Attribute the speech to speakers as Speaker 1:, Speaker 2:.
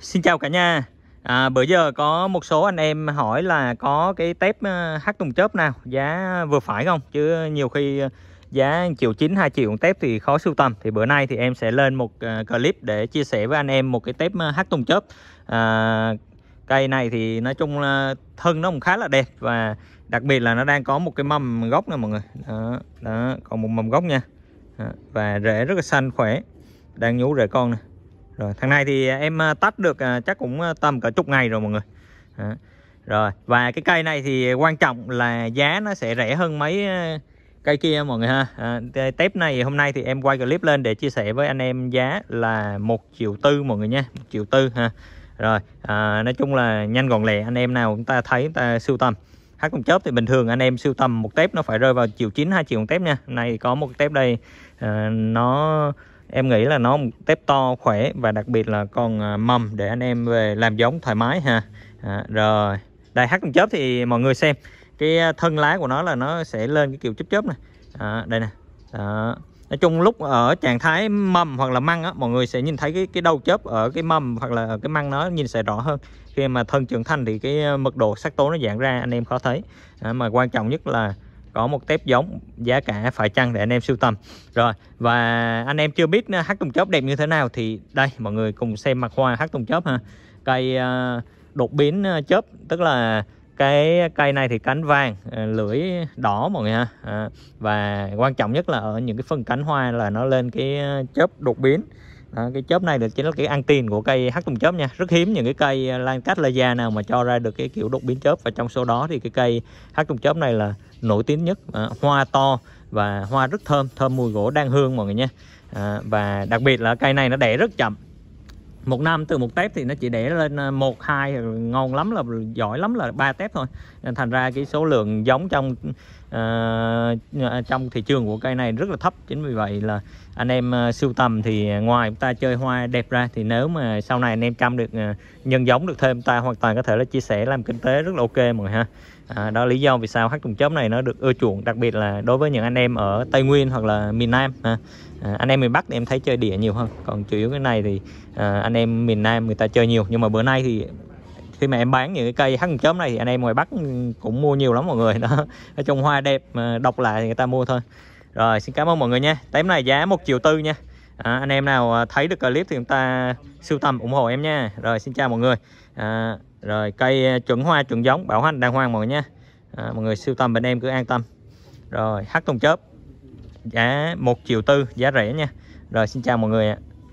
Speaker 1: Xin chào cả nhà à, Bữa giờ có một số anh em hỏi là có cái tép ờ, hát tùng chớp nào giá vừa phải không Chứ nhiều khi ờ, giá triệu 9 2 triệu tép thì khó sưu tầm Thì bữa nay thì em sẽ lên một ờ, clip để chia sẻ với anh em một cái tép hát tùng chớp à, Cây này thì nói chung là thân nó cũng khá là đẹp Và đặc biệt là nó đang có một cái mầm gốc nè mọi người đó, đó Còn một mầm gốc nha đó, Và rễ rất là xanh khỏe Đang nhú rễ con nè rồi thằng này thì em à, tách được à, chắc cũng à, tầm cả chục ngày rồi mọi người rồi và cái cây này thì quan trọng là giá nó sẽ rẻ hơn mấy cây kia mọi người ha à, tép này hôm nay thì em quay clip lên để chia sẻ với anh em giá là một triệu tư mọi người nha một triệu tư ha rồi à, nói chung là nhanh gọn lẹ anh em nào chúng ta thấy chúng ta siêu tầm hát cùng chớp thì bình thường anh em siêu tầm một tép nó phải rơi vào chiều chín hai chiều một tép nha này có một tép đây à, nó em nghĩ là nó một tép to khỏe và đặc biệt là còn à, mầm để anh em về làm giống thoải mái ha à, rồi đại hắc chớp thì mọi người xem cái à, thân lá của nó là nó sẽ lên cái kiểu chớp chớp này à, đây nè đó. nói chung lúc ở trạng thái mầm hoặc là măng á mọi người sẽ nhìn thấy cái cái đầu chớp ở cái mầm hoặc là cái măng nó nhìn sẽ rõ hơn khi mà thân trưởng thành thì cái à, mật độ sắc tố nó dạng ra anh em khó thấy à, mà quan trọng nhất là có một tép giống giá cả phải chăng để anh em sưu tầm rồi và anh em chưa biết ờ, hát tùng chớp đẹp như thế nào thì đây mọi người cùng xem mặt hoa hát tùng chớp ha cây ờ, đột biến ờ, chớp tức là cái cây này thì cánh vàng lưỡi đỏ mọi người ha và quan trọng nhất là ở những cái phần cánh hoa là nó lên cái chớp đột biến đó, cái chớp này được chính là cái ăn tiền của cây hắc tùng chớp nha rất hiếm những cái cây à, lan la lancatlaja nào mà cho ra được cái kiểu đột biến chớp và trong số đó thì cái cây hắc tùng chớp này là nổi tiếng nhất à, hoa to và hoa rất thơm thơm mùi gỗ đang hương mọi người nha à, và đặc biệt là cây này nó đẻ rất chậm một năm từ một tép thì nó chỉ đẻ lên à, một hai ngon lắm là giỏi lắm là ba tép thôi thành ra cái số lượng giống trong à, trong thị trường của cây này rất là thấp chính vì vậy là anh em à, sưu tầm thì ngoài chúng ta chơi hoa đẹp ra thì nếu mà sau này anh em chăm được à, nhân giống được thêm ta hoàn toàn có thể là chia sẻ làm kinh tế rất là ok mọi ha à, đó lý do vì sao hát trùng chấm này nó được ưa chuộng đặc biệt là đối với những anh em ở tây nguyên hoặc là miền nam ha. À, anh em miền bắc thì em thấy chơi đĩa nhiều hơn còn chủ yếu cái này thì à, anh em miền nam người ta chơi nhiều nhưng mà bữa nay thì khi mà em bán những cái cây hắc chấm này thì anh em ngoài Bắc cũng mua nhiều lắm mọi người đó nói chung hoa đẹp mà độc lại thì người ta mua thôi rồi xin cảm ơn mọi người nha tém này giá một triệu tư nha à, anh em nào à, thấy được clip thì chúng ta sưu tầm ủng hộ em nha rồi xin chào mọi người à, rồi cây à, chuẩn hoa chuẩn giống bảo hành đàng hoàng mọi người nha à, mọi người sưu tầm bên em cứ an tâm rồi hắc tùng chớp giá một triệu tư giá rẻ nha rồi xin chào mọi người ạ